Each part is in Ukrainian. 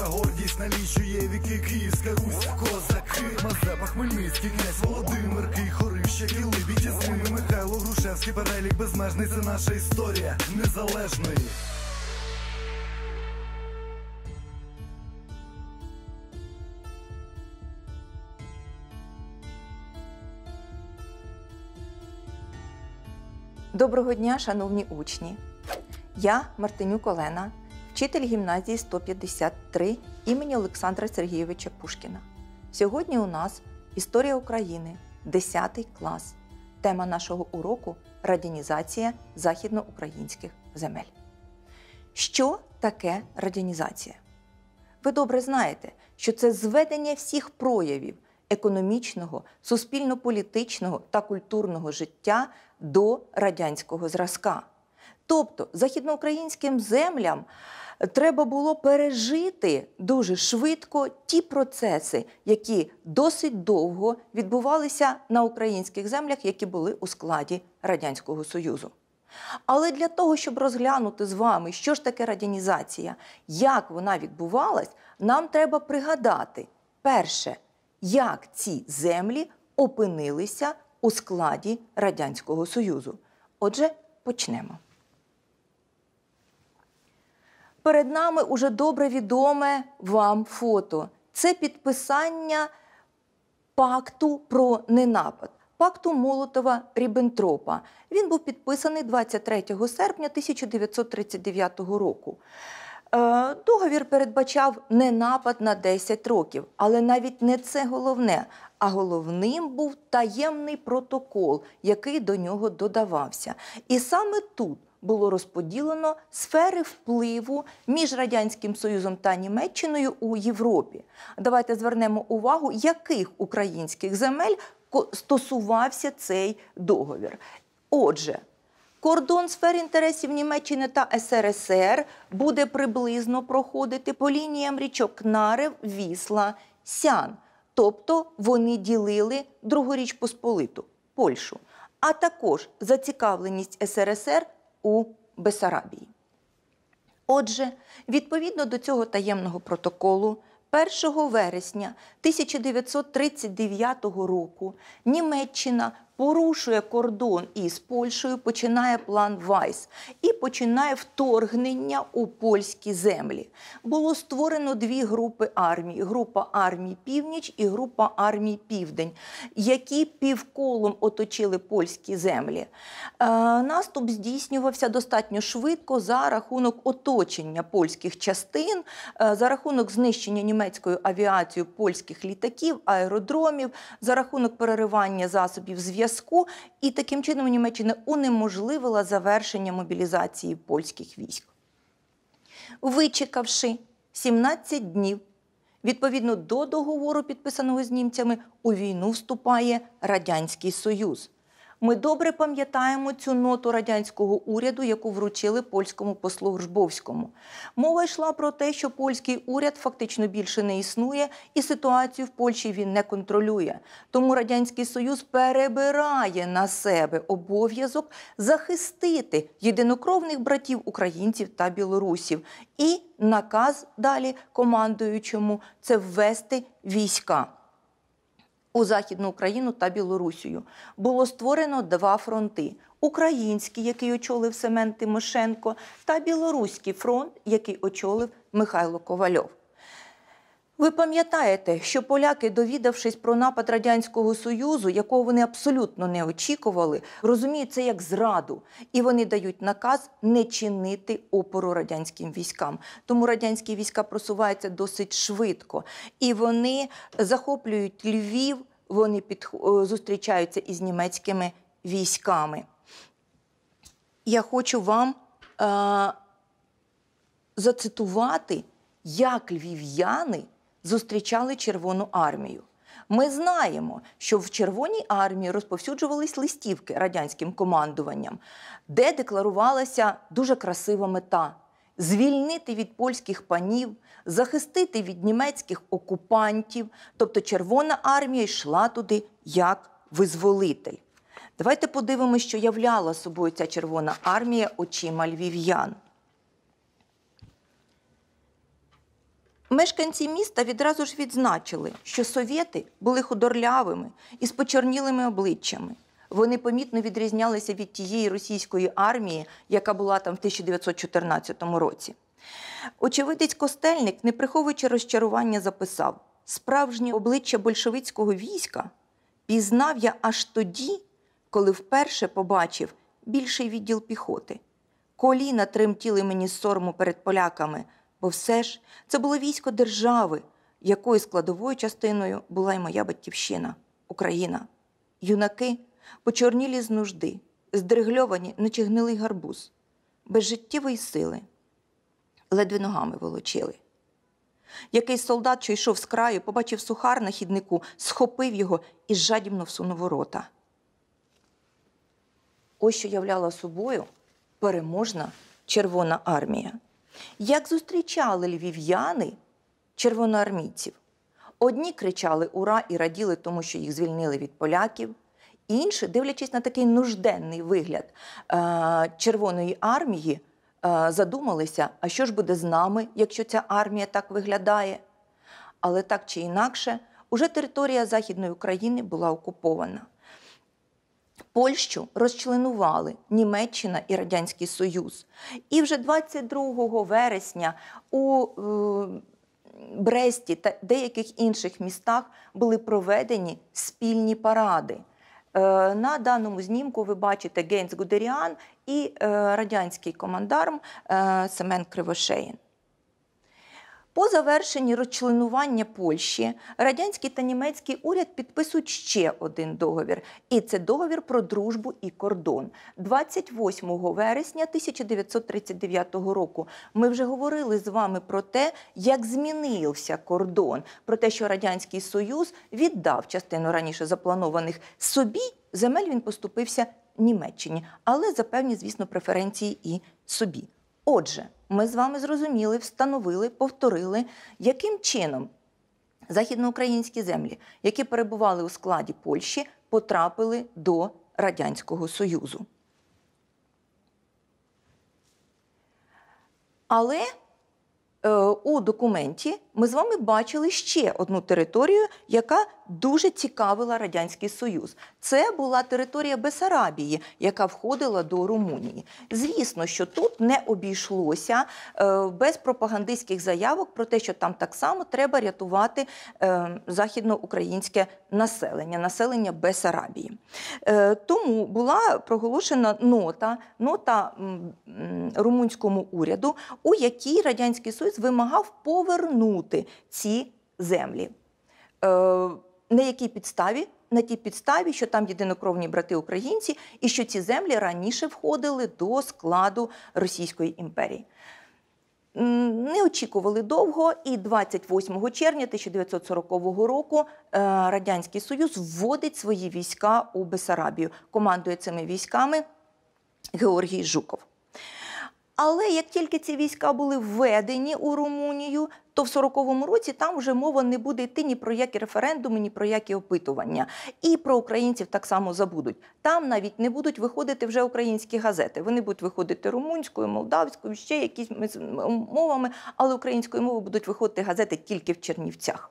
наша гордість налічує віки Київська Русь, Козаки, Мазепа, Хмельницький, князь Володимир, Кий, Кіли. Либідь Михайло Грушевський, перелік безмежний, це наша історія незалежної. Доброго дня, шановні учні! Я Мартинюк Олена, вчитель гімназії 153 імені Олександра Сергійовича Пушкіна. Сьогодні у нас Історія України, 10 клас. Тема нашого уроку радянізація західноукраїнських земель. Що таке радянізація? Ви добре знаєте, що це зведення всіх проявів економічного, суспільно-політичного та культурного життя до радянського зразка. Тобто західноукраїнським землям треба було пережити дуже швидко ті процеси, які досить довго відбувалися на українських землях, які були у складі Радянського Союзу. Але для того, щоб розглянути з вами, що ж таке радянізація, як вона відбувалась, нам треба пригадати перше, як ці землі опинилися у складі Радянського Союзу. Отже, почнемо перед нами уже добре відоме вам фото. Це підписання пакту про ненапад. Пакту Молотова Ріббентропа. Він був підписаний 23 серпня 1939 року. Е, договір передбачав не напад на 10 років, але навіть не це головне. А головним був таємний протокол, який до нього додавався. І саме тут було розподілено сфери впливу між радянським союзом та Німеччиною у Європі. Давайте звернемо увагу, яких українських земель стосувався цей договір. Отже, Кордон сфер інтересів Німеччини та СРСР буде приблизно проходити по лініям річок Нарев, Вісла, Сян. Тобто вони ділили другу річ Посполиту Польщу. А також зацікавленість СРСР у Бесарабії. Отже, відповідно до цього таємного протоколу, 1 вересня 1939 року Німеччина порушує кордон із Польщею, починає план Вайс і починає вторгнення у польські землі. Було створено дві групи армії група армії Північ і група Армії Південь, які півколом оточили польські землі. Е, наступ здійснювався достатньо швидко за рахунок оточення польських частин, е, за рахунок знищення німецькою авіацією польських літаків, аеродромів, за рахунок переривання засобів зв'язку зв'язку, і таким чином Німеччина унеможливила завершення мобілізації польських військ. Вичекавши 17 днів, відповідно до договору, підписаного з німцями, у війну вступає Радянський Союз. Ми добре пам'ятаємо цю ноту радянського уряду, яку вручили польському послу Гржбовському. Мова йшла про те, що польський уряд фактично більше не існує, і ситуацію в Польщі він не контролює. Тому радянський союз перебирає на себе обов'язок захистити єдинокровних братів українців та білорусів. І наказ далі командуючому це ввести війська у Західну Україну та Білорусію. Було створено два фронти: український, який очолив Семен Тимошенко, та білоруський фронт, який очолив Михайло Ковальов. Ви пам'ятаєте, що поляки, довідавшись про напад радянського союзу, якого вони абсолютно не очікували, розуміють це як зраду, і вони дають наказ не чинити опору радянським військам. Тому радянські війська просуваються досить швидко, і вони захоплюють Львів. Вони під е, зустрічаються із німецькими військами. Я хочу вам е, зацитувати, як львів'яни зустрічали Червону армію. Ми знаємо, що в Червоній армії розповсюджувались листівки радянським командуванням, де декларувалася дуже красива мета звільнити від польських панів, захистити від німецьких окупантів. Тобто Червона армія йшла туди як визволитель. Давайте подивимося, що являла собою ця Червона армія очима львів'ян. Мешканці міста відразу ж відзначили, що совєти були худорлявими і з почорнілими обличчями. Вони помітно відрізнялися від тієї російської армії, яка була там в 1914 році. Очевидець Костельник, не приховуючи розчарування, записав: справжнє обличчя большевицького війська пізнав я аж тоді, коли вперше побачив більший відділ піхоти. Коліна тремтіли мені сорому перед поляками бо все ж це було військо держави, якої складовою частиною була й моя батьківщина Україна. Юнаки почорнілі з нужди, здригльовані, наче гнилий гарбуз, без життєвої сили, ледве ногами волочили. Якийсь солдат, що йшов з краю, побачив сухар на хіднику, схопив його і жадібно всунув у рота. Ось що являла собою переможна Червона армія. Як зустрічали львів'яни червоноармійців? Одні кричали Ура і раділи, тому що їх звільнили від поляків. Інші, дивлячись на такий нужденний вигляд е, Червоної армії, е, задумалися, а що ж буде з нами, якщо ця армія так виглядає? Але так чи інакше, уже територія Західної України була окупована. Польщу розчленували Німеччина і Радянський Союз. І вже 22 вересня у е, Бресті та деяких інших містах були проведені спільні паради. Е, на даному знімку ви бачите Гейнс Гудеріан і е, радянський командарм Семен Кривошеїн. По завершенні розчленування Польщі радянський та німецький уряд підписують ще один договір, і це договір про дружбу і кордон. 28 вересня 1939 року. Ми вже говорили з вами про те, як змінився кордон, про те, що радянський союз віддав частину раніше запланованих собі земель. Він поступився Німеччині, але за певні, звісно, преференції і собі. Отже ми з вами зрозуміли, встановили, повторили, яким чином західноукраїнські землі, які перебували у складі Польщі, потрапили до Радянського Союзу. Але е, у документі ми з вами бачили ще одну територію, яка дуже цікавила Радянський Союз. Це була територія Бесарабії, яка входила до Румунії. Звісно, що тут не обійшлося е, без пропагандистських заявок про те, що там так само треба рятувати е, західноукраїнське населення, населення Бесарабії. Е, тому була проголошена нота, нота румунському уряду, у якій Радянський Союз вимагав повернути повернути ці землі. Е, на якій підставі? На тій підставі, що там єдинокровні брати українці, і що ці землі раніше входили до складу Російської імперії. Не очікували довго, і 28 червня 1940 року е, Радянський Союз вводить свої війська у Бесарабію. Командує цими військами Георгій Жуков. Але як тільки ці війська були введені у Румунію, то в 40-му році там вже мова не буде йти ні про які референдуми, ні про які опитування. І про українців так само забудуть. Там навіть не будуть виходити вже українські газети. Вони будуть виходити румунською, молдавською, ще якісь мовами, але українською мовою будуть виходити газети тільки в Чернівцях.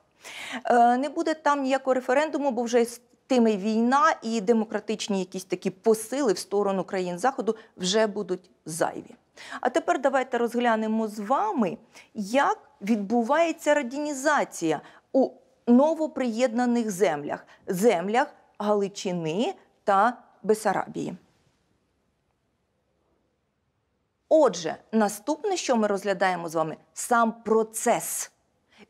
Е, не буде там ніякого референдуму, бо вже з тими війна і демократичні якісь такі посили в сторону країн заходу вже будуть зайві. А тепер давайте розглянемо з вами, як відбувається радінізація у новоприєднаних землях землях Галичини та Бесарабії. Отже, наступне, що ми розглядаємо з вами, сам процес.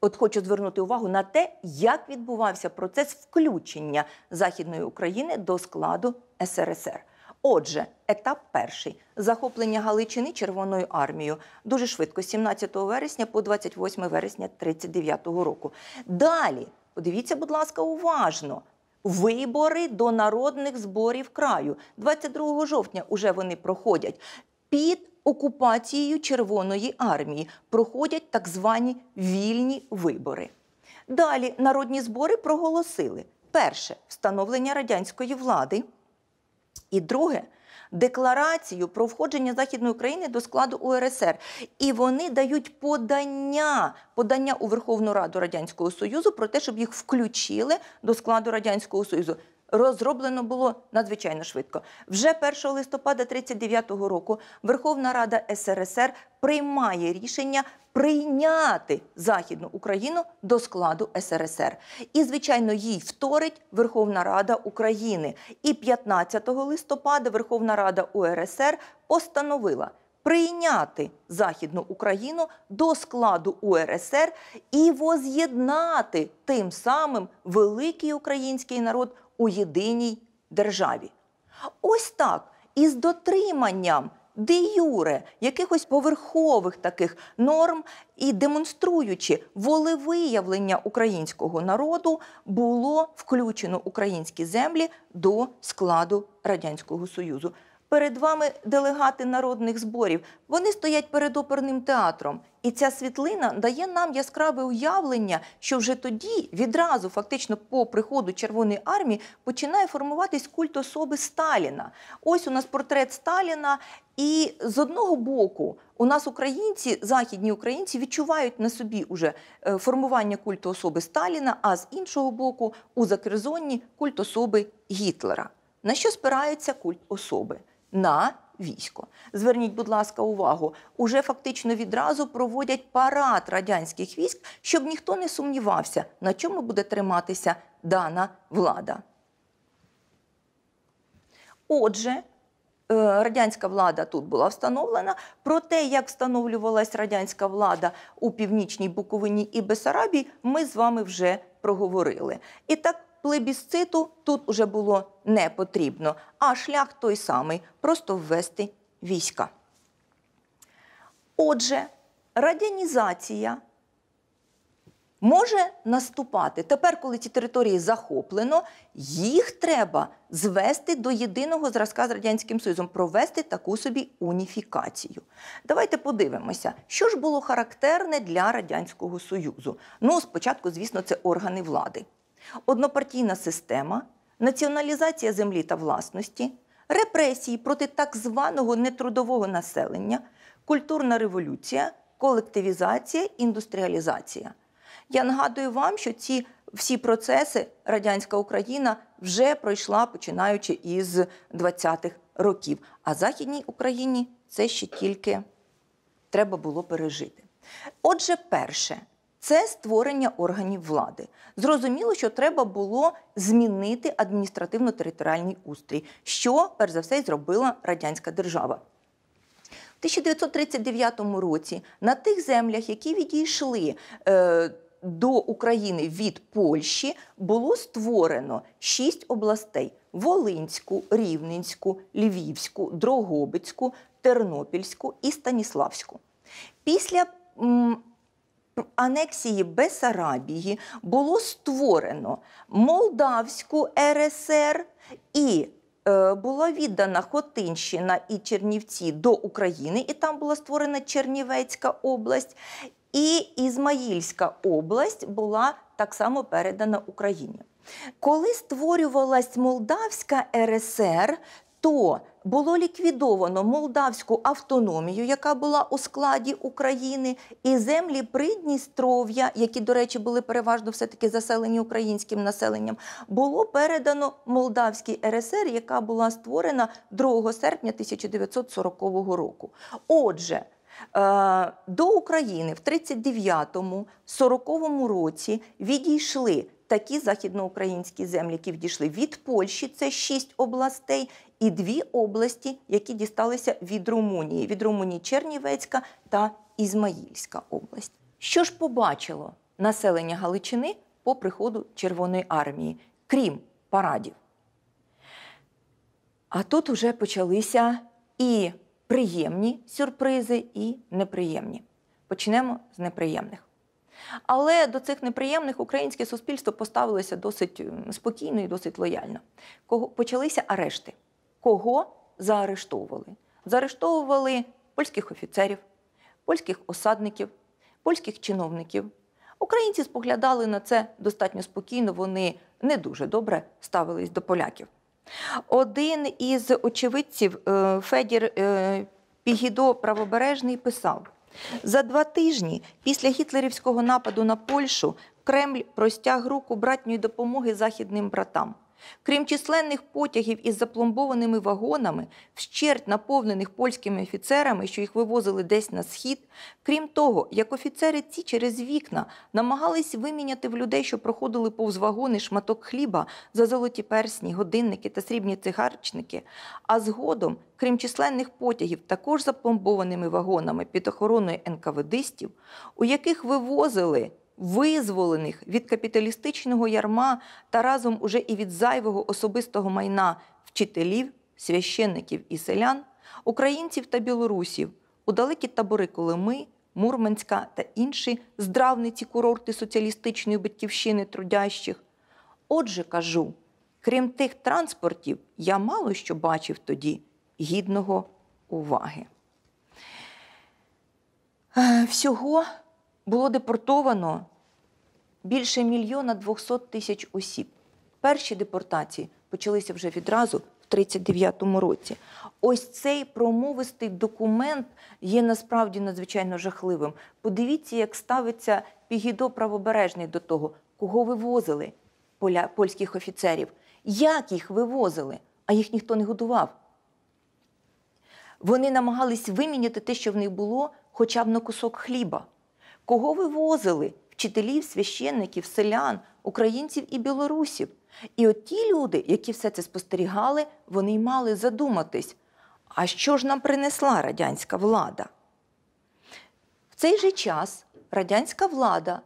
От хочу звернути увагу на те, як відбувався процес включення Західної України до складу СРСР. Отже, етап перший захоплення Галичини Червоною армією дуже швидко, з 17 вересня по 28 вересня 1939 року. Далі подивіться, будь ласка, уважно. Вибори до народних зборів краю 22 жовтня. Уже вони проходять під окупацією Червоної армії. Проходять так звані вільні вибори. Далі народні збори проголосили перше встановлення радянської влади. І друге. Декларацію про входження Західної України до складу УРСР, і вони дають подання подання у Верховну Раду Радянського Союзу про те, щоб їх включили до складу Радянського Союзу розроблено було надзвичайно швидко. Вже 1 листопада 1939 року Верховна Рада СРСР приймає рішення прийняти Західну Україну до складу СРСР. І, звичайно, їй вторить Верховна Рада України. І 15 листопада Верховна Рада УРСР постановила прийняти Західну Україну до складу УРСР і воз'єднати тим самим великий український народ у єдиній державі. Ось так із дотриманням де юре якихось поверхових таких норм і демонструючи волевиявлення українського народу, було включено українські землі до складу Радянського Союзу перед вами делегати народних зборів. Вони стоять перед оперним театром. І ця світлина дає нам яскраве уявлення, що вже тоді, відразу, фактично, по приходу Червоної армії, починає формуватись культ особи Сталіна. Ось у нас портрет Сталіна. І з одного боку, у нас українці, західні українці, відчувають на собі уже е, формування культу особи Сталіна, а з іншого боку, у Закерзонні культ особи Гітлера. На що спирається культ особи? на військо. Зверніть, будь ласка, увагу, уже фактично відразу проводять парад радянських військ, щоб ніхто не сумнівався, на чому буде триматися дана влада. Отже, е, радянська влада тут була встановлена. Про те, як встановлювалась радянська влада у північній Буковині і Бесарабії, ми з вами вже проговорили. І так плебісциту тут уже було не потрібно, а шлях той самий просто ввести війська. Отже, радянізація може наступати тепер, коли ці території захоплено, їх треба звести до єдиного зразка з Радянським Союзом, провести таку собі уніфікацію. Давайте подивимося, що ж було характерне для Радянського Союзу. Ну, спочатку, звісно, це органи влади однопартійна система, націоналізація землі та власності, репресії проти так званого нетрудового населення, культурна революція, колективізація, індустріалізація. Я нагадую вам, що ці всі процеси радянська Україна вже пройшла починаючи із 20-х років. А Західній Україні це ще тільки треба було пережити. Отже, перше, це створення органів влади. Зрозуміло, що треба було змінити адміністративно-територіальний устрій, що перш за все і зробила радянська держава. У 1939 році на тих землях, які відійшли е, до України від Польщі, було створено шість областей: Волинську, Рівненську, Львівську, Дрогобицьку, Тернопільську і Станіславську. Після анексії Бесарабії було створено Молдавську РСР і е, була віддана Хотинщина і Чернівці до України, і там була створена Чернівецька область, і Ізмаїльська область була так само передана Україні. Коли створювалась Молдавська РСР, то було ліквідовано молдавську автономію, яка була у складі України, і землі Придністров'я, які, до речі, були переважно все-таки заселені українським населенням, було передано Молдавській РСР, яка була створена 2 серпня 1940 року. Отже, е, до України в 39-40 році відійшли такі західноукраїнські землі, які відійшли від Польщі, це шість областей, і дві області, які дісталися від Румунії, від Румунії Чернівецька та Ізмаїльська область. Що ж побачило населення Галичини по приходу Червоної армії, крім парадів? А тут вже почалися і приємні сюрпризи, і неприємні. Почнемо з неприємних. Але до цих неприємних українське суспільство поставилося досить ем, спокійно і досить лояльно. Кого почалися арешти? Кого заарештовували? Заарештовували польських офіцерів, польських осадників, польських чиновників. Українці споглядали на це достатньо спокійно. Вони не дуже добре ставились до поляків. Один із очевидців е, Федір е, Пігідо Правобережний писав. За два тижні після гітлерівського нападу на Польщу Кремль простяг руку братньої допомоги західним братам. Крім численних потягів із запломбованими вагонами, вщерть наповнених польськими офіцерами, що їх вивозили десь на схід. Крім того, як офіцери ці через вікна намагались виміняти в людей, що проходили повз вагони шматок хліба за золоті персні, годинники та срібні цигарчники. А згодом, крім численних потягів, також запломбованими вагонами під охороною НКВДистів, у яких вивозили визволених від капіталістичного ярма та разом уже і від зайвого особистого майна вчителів, священників і селян, українців та білорусів у далекі табори Колими, Мурманська та інші здравниці курорти соціалістичної батьківщини трудящих. Отже, кажу. Крім тих транспортів, я мало що бачив тоді гідного уваги. Е, всього було депортовано більше мільйона 200 тисяч осіб. Перші депортації почалися вже відразу в 39-му році. Ось цей промовистий документ є насправді надзвичайно жахливим. Подивіться, як ставиться Пігідо правобережний до того, кого вивозили поля польських офіцерів, як їх вивозили, а їх ніхто не годував. Вони намагались виміняти те, що в них було, хоча б на кусок хліба. Кого вивозили? Вчителів, священників, селян, українців і білорусів. І от ті люди, які все це спостерігали, вони й мали задуматись, а що ж нам принесла радянська влада? В цей же час радянська влада,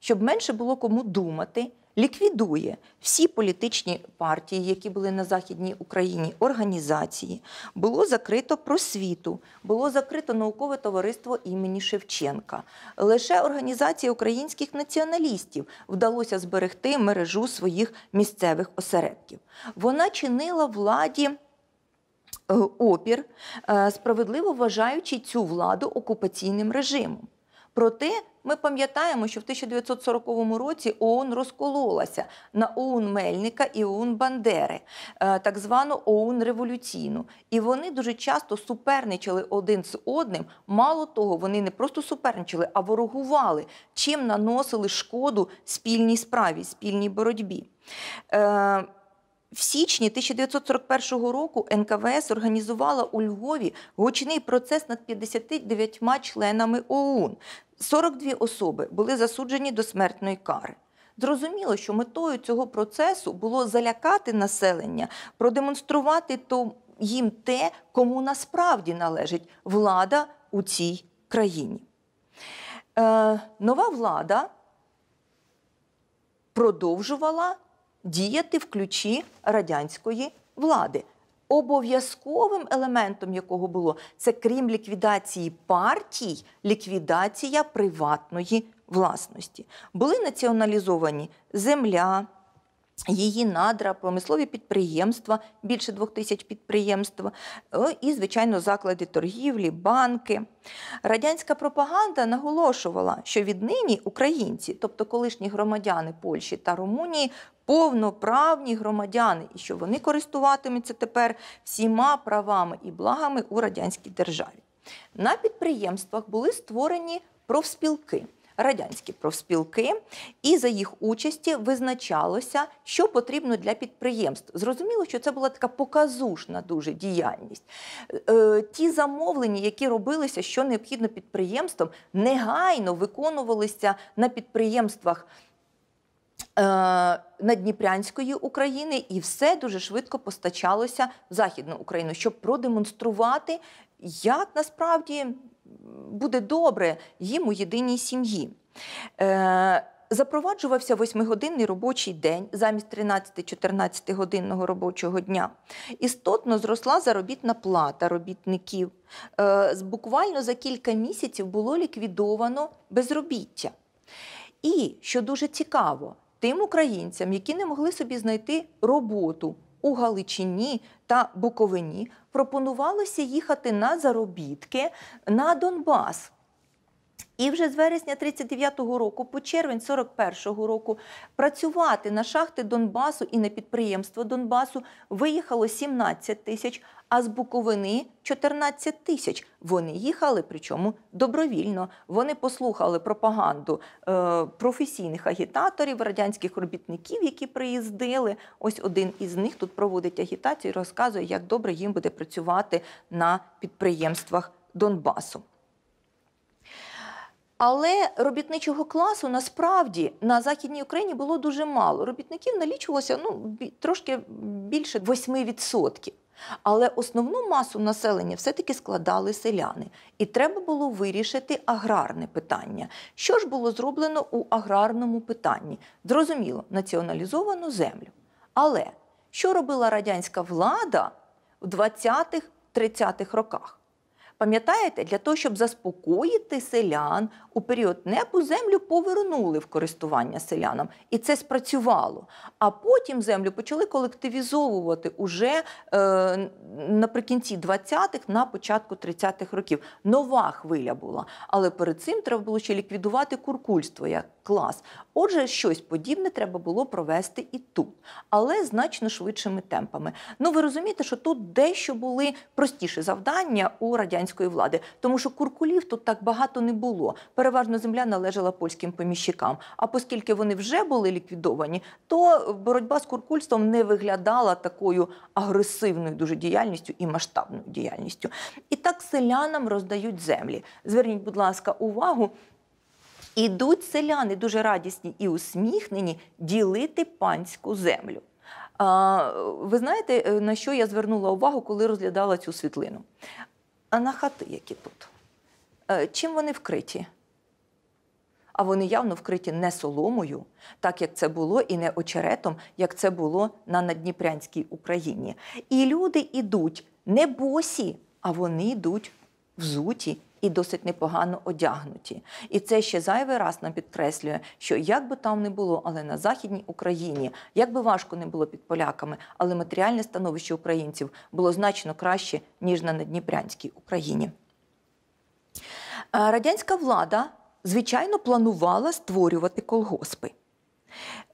щоб менше було кому думати, ліквідує всі політичні партії, які були на Західній Україні, організації, було закрито просвіту, було закрито наукове товариство імені Шевченка. Лише організації українських націоналістів вдалося зберегти мережу своїх місцевих осередків. Вона чинила владі. Е, опір, е, справедливо вважаючи цю владу окупаційним режимом. Проте ми пам'ятаємо, що в 1940 році ООН розкололася на ОУН Мельника і ОУН Бандери, е, так звану ОУН Революційну. І вони дуже часто суперничали один з одним. Мало того, вони не просто суперничали, а ворогували, чим наносили шкоду спільній справі, спільній боротьбі. Е, в січні 1941 року НКВС організувала у Львові гучний процес над 59 членами ОУН. 42 особи були засуджені до смертної кари. Зрозуміло, що метою цього процесу було залякати населення, продемонструвати то їм те, кому насправді належить влада у цій країні. Е, Нова влада продовжувала діяти в ключі радянської влади. Обов'язковим елементом якого було це крім ліквідації партій, ліквідація приватної власності. Були націоналізовані земля. Її надра, промислові підприємства, більше двох тисяч підприємств, е, і, звичайно, заклади торгівлі, банки. Радянська пропаганда наголошувала, що віднині українці, тобто колишні громадяни Польщі та Румунії, повноправні громадяни, і що вони користуватимуться тепер всіма правами і благами у радянській державі. На підприємствах були створені профспілки радянські профспілки, і за їх участі визначалося, що потрібно для підприємств. Зрозуміло, що це була така показушна дуже діяльність. Е, ті замовлення, які робилися, що необхідно підприємствам, негайно виконувалися на підприємствах. Е, Надніпрянської України і все дуже швидко постачалося в Західну Україну, щоб продемонструвати, як насправді буде добре їм у єдиній сім'ї. Е, запроваджувався восьмигодинний робочий день замість 13-14 годинного робочого дня. Істотно зросла заробітна плата робітників. Е, буквально за кілька місяців було ліквідовано безробіття. І що дуже цікаво, тим українцям, які не могли собі знайти роботу у Галичині та Буковині пропонувалося їхати на заробітки на Донбас і вже з вересня 39-го року, по червень 41-го року, працювати на шахти Донбасу і на підприємство Донбасу виїхало 17 тисяч, а з Буковини 14 тисяч. Вони їхали, причому добровільно. Вони послухали пропаганду е, професійних агітаторів, радянських робітників, які приїздили. Ось один із них тут проводить агітацію, і розказує, як добре їм буде працювати на підприємствах Донбасу. Але робітничого класу насправді на західній Україні було дуже мало. Робітників налічувалося ну трошки більше 8%. Але основну масу населення все-таки складали селяни, і треба було вирішити аграрне питання. Що ж було зроблено у аграрному питанні? Зрозуміло, націоналізовану землю. Але що робила радянська влада в 20-30-х роках? Пам'ятаєте, для того, щоб заспокоїти селян у період небу землю повернули в користування селянам, і це спрацювало. А потім землю почали колективізовувати уже е, наприкінці 20-х, на початку 30-х років. Нова хвиля була. Але перед цим треба було ще ліквідувати куркульство як клас. Отже, щось подібне треба було провести і тут, але значно швидшими темпами. Ну ви розумієте, що тут дещо були простіші завдання у радянському радянської влади, тому що куркулів тут так багато не було. Переважно земля належала польським поміщикам. А оскільки вони вже були ліквідовані, то боротьба з куркульством не виглядала такою агресивною дуже діяльністю і масштабною діяльністю. І так селянам роздають землі. Зверніть, будь ласка, увагу. Ідуть селяни дуже радісні і усміхнені ділити панську землю. А, Ви знаєте, е, на що я звернула увагу, коли розглядала цю світлину? А на хати, які тут. Е, чим вони вкриті? А вони явно вкриті не соломою, так як це було, і не очеретом, як це було на Надніпрянській Україні. І люди йдуть не босі, а вони йдуть взуті і досить непогано одягнуті. І це ще зайвий раз нам підкреслює, що як би там не було, але на західній Україні, як би важко не було під поляками, але матеріальне становище українців було значно краще ніж на Надніпрянській Україні. Е, радянська влада звичайно планувала створювати колгоспи.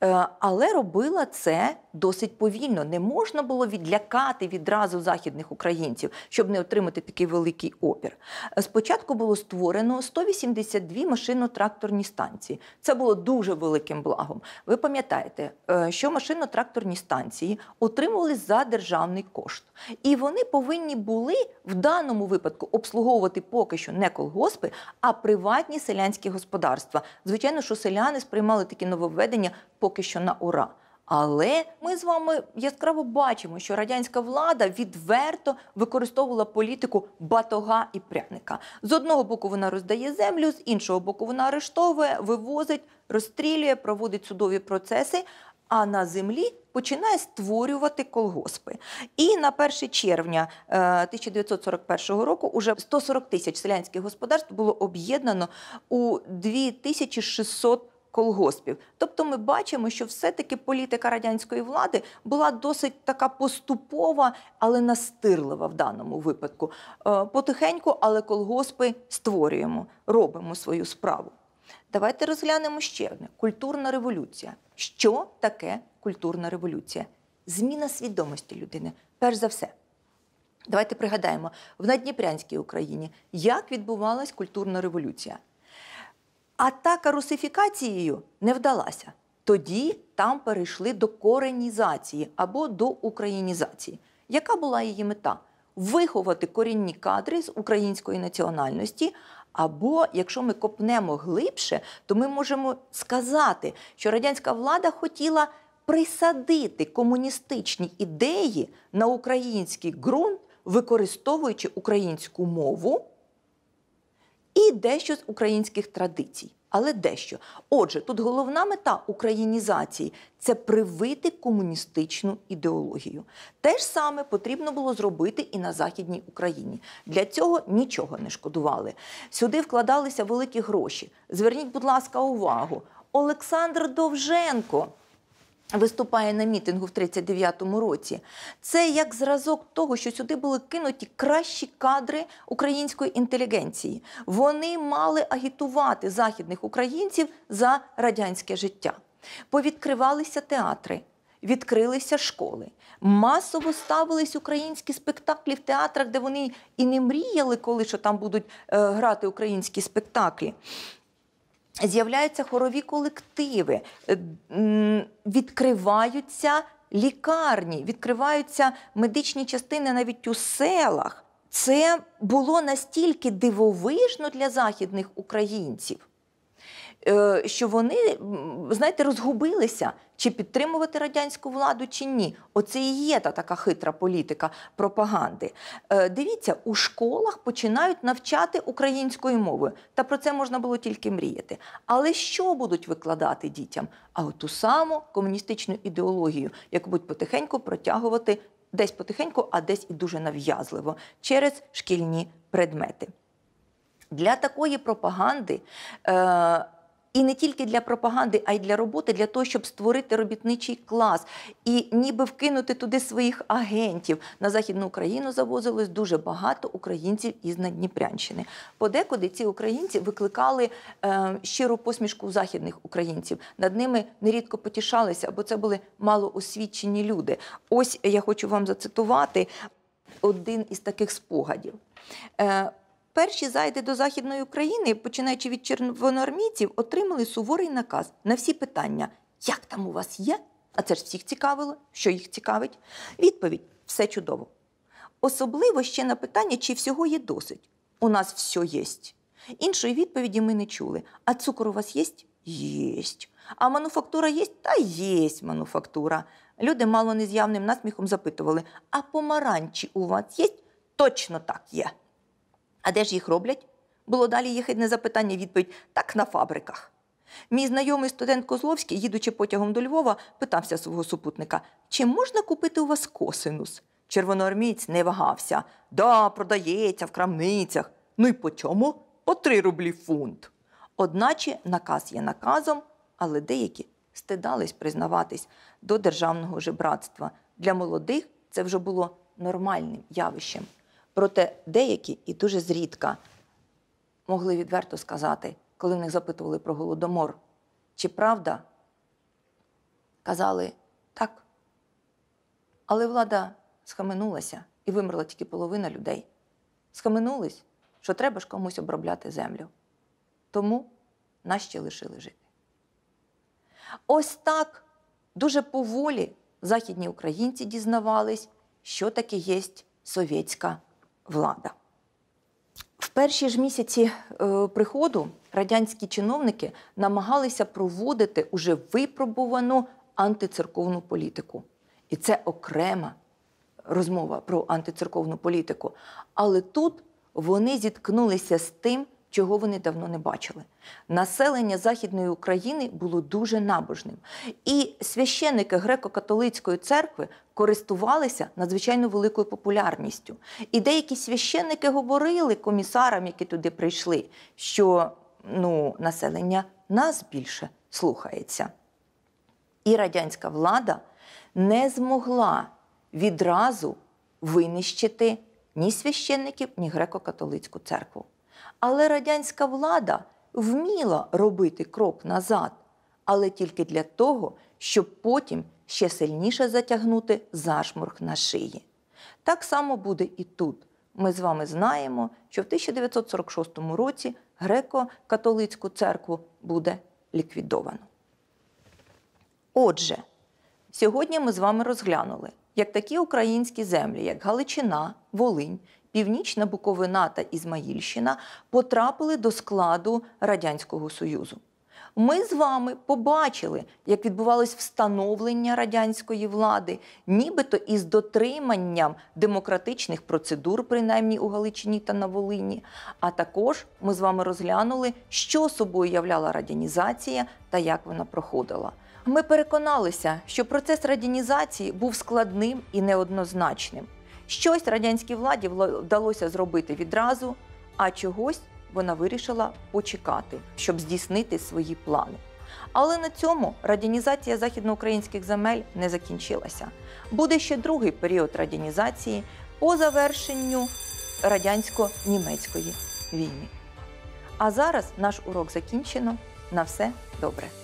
Е, але робила це досить повільно. Не можна було відлякати відразу західних українців, щоб не отримати такий великий опір. Е, спочатку було створено 182 машино-тракторні станції. Це було дуже великим благом. Ви пам'ятаєте, е, що машино-тракторні станції отримували за державний кошт, і вони повинні були в даному випадку обслуговувати поки що не колгоспи, а приватні селянські господарства. Звичайно, що селяни сприймали такі нововведення населення поки що на ура. Але ми з вами яскраво бачимо, що радянська влада відверто використовувала політику батога і пряника. З одного боку вона роздає землю, з іншого боку, вона арештовує, вивозить, розстрілює, проводить судові процеси. А на землі починає створювати колгоспи. І на 1 червня 1941 е, року уже 140 тисяч селянських господарств було об'єднано у 2600 колгоспів. Тобто, ми бачимо, що все-таки політика радянської влади була досить така поступова, але настирлива в даному випадку. Е, потихеньку, але колгоспи створюємо, робимо свою справу. Давайте розглянемо ще одне: культурна революція. Що таке культурна революція? Зміна свідомості людини. Перш за все. Давайте пригадаємо в надніпрянській Україні, як відбувалась культурна революція. Атака русифікацією не вдалася. Тоді там перейшли до коренізації або до українізації. Яка була її мета? Виховати корінні кадри з української національності. Або якщо ми копнемо глибше, то ми можемо сказати, що радянська влада хотіла присадити комуністичні ідеї на український ґрунт, використовуючи українську мову і дещо з українських традицій. Але дещо. Отже, тут головна мета українізації це привити комуністичну ідеологію. Те ж саме потрібно було зробити і на Західній Україні. Для цього нічого не шкодували. Сюди вкладалися великі гроші. Зверніть, будь ласка, увагу. Олександр Довженко. Виступає на мітингу в 39-му році. Це як зразок того, що сюди були кинуті кращі кадри української інтелігенції. Вони мали агітувати західних українців за радянське життя. Повідкривалися театри, відкрилися школи. Масово ставились українські спектаклі в театрах, де вони і не мріяли, коли що там будуть е, грати українські спектаклі з'являються хорові колективи, е, відкриваються лікарні, відкриваються медичні частини навіть у селах. Це було настільки дивовижно для західних українців. Е, що вони, знаєте, розгубилися, чи підтримувати радянську владу, чи ні. Оце і є та така хитра політика пропаганди. Е, дивіться, у школах починають навчати українською мовою, та про це можна було тільки мріяти. Але що будуть викладати дітям? А от ту саму комуністичну ідеологію, яку будуть потихеньку протягувати десь потихеньку, а десь і дуже нав'язливо через шкільні предмети. Для такої пропаганди е, і не тільки для пропаганди, а й для роботи, для того, щоб створити робітничий клас і ніби вкинути туди своїх агентів. На західну Україну завозилось дуже багато українців із Надніпрянщини. Подекуди ці українці викликали е, щиру посмішку західних українців. Над ними нерідко потішалися, бо це були малоосвічені люди. Ось я хочу вам зацитувати один із таких спогадів. Е, Перші зайди до Західної України, починаючи від червоноармійців, отримали суворий наказ на всі питання, як там у вас є? А це ж всіх цікавило, що їх цікавить. Відповідь все чудово. Особливо ще на питання, чи всього є досить. У нас все є. Іншої відповіді ми не чули. А цукор у вас є? Єсть. А мануфактура є? Та єсть мануфактура. Люди мало не з явним насміхом запитували: а помаранчі у вас є? Точно так є. А де ж їх роблять? Було далі їхідне запитання відповідь так на фабриках. Мій знайомий студент Козловський, їдучи потягом до Львова, питався свого супутника: чи можна купити у вас косинус? Червоноармієць не вагався. Да, продається в крамницях. Ну й по чому? По три рублі фунт. Одначе наказ є наказом, але деякі стидались признаватись до державного жебратства. Для молодих це вже було нормальним явищем. Проте деякі і дуже зрідка могли відверто сказати, коли в них запитували про голодомор, чи правда казали так. Але влада схаменулася і вимерла тільки половина людей. Схаменулись, що треба ж комусь обробляти землю. Тому нас ще лишили жити. Ось так дуже поволі західні українці дізнавались, що таке є совєтська влада. В перші ж місяці е, приходу радянські чиновники намагалися проводити уже випробувану антицерковну політику. І це окрема розмова про антицерковну політику. Але тут вони зіткнулися з тим, чого вони давно не бачили. Населення Західної України було дуже набожним, і священники греко-католицької церкви користувалися надзвичайно великою популярністю. І деякі священники говорили комісарам, які туди прийшли, що ну, населення нас більше слухається. І радянська влада не змогла відразу винищити ні священників, ні греко-католицьку церкву. Але радянська влада вміла робити крок назад, але тільки для того, щоб потім ще сильніше затягнути зашморг на шиї. Так само буде і тут. Ми з вами знаємо, що в 1946 році греко-католицьку церкву буде ліквідовано. Отже, сьогодні ми з вами розглянули, як такі українські землі, як Галичина, Волинь, Північна Буковина та Ізмаїльщина потрапили до складу Радянського Союзу. Ми з вами побачили, як відбувалось встановлення радянської влади, нібито із дотриманням демократичних процедур, принаймні у Галичині та на Волині. А також ми з вами розглянули, що собою являла радянізація та як вона проходила. Ми переконалися, що процес радянізації був складним і неоднозначним. Щось радянській владі вдалося зробити відразу, а чогось вона вирішила почекати, щоб здійснити свої плани. Але на цьому радянізація західноукраїнських земель не закінчилася. Буде ще другий період радянізації по завершенню радянсько-німецької війни. А зараз наш урок закінчено. На все добре.